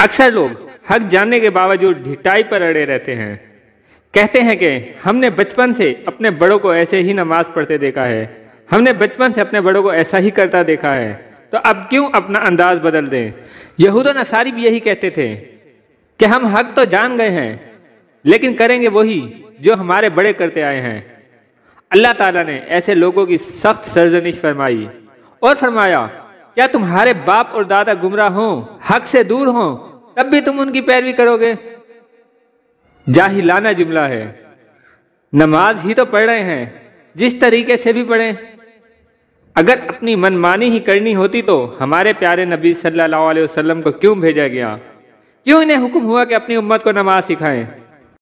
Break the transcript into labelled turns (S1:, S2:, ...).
S1: अक्सर लोग हक जानने के बावजूद ढिटाई पर अड़े रहते हैं कहते हैं कि हमने बचपन से अपने बड़ों को ऐसे ही नमाज पढ़ते देखा है हमने बचपन से अपने बड़ों को ऐसा ही करता देखा है तो अब क्यों अपना अंदाज बदल दें यहूद नसारी भी यही कहते थे कि हम हक तो जान गए हैं लेकिन करेंगे वही जो हमारे बड़े करते आए हैं अल्लाह ताला ने ऐसे लोगों की सख्त सरजनिश फरमाई और फरमाया क्या तुम्हारे बाप और दादा गुमराह हों हक से दूर हों तब भी तुम उनकी पैरवी करोगे जाहिलाना जुमला है नमाज ही तो पढ़ रहे हैं जिस तरीके से भी पढ़ें अगर अपनी मनमानी ही करनी होती तो हमारे प्यारे नबी सल्लल्लाहु अलैहि वसल्लम को क्यों भेजा गया क्यों इन्हें हुक्म हुआ कि अपनी उम्मत को नमाज सिखाएं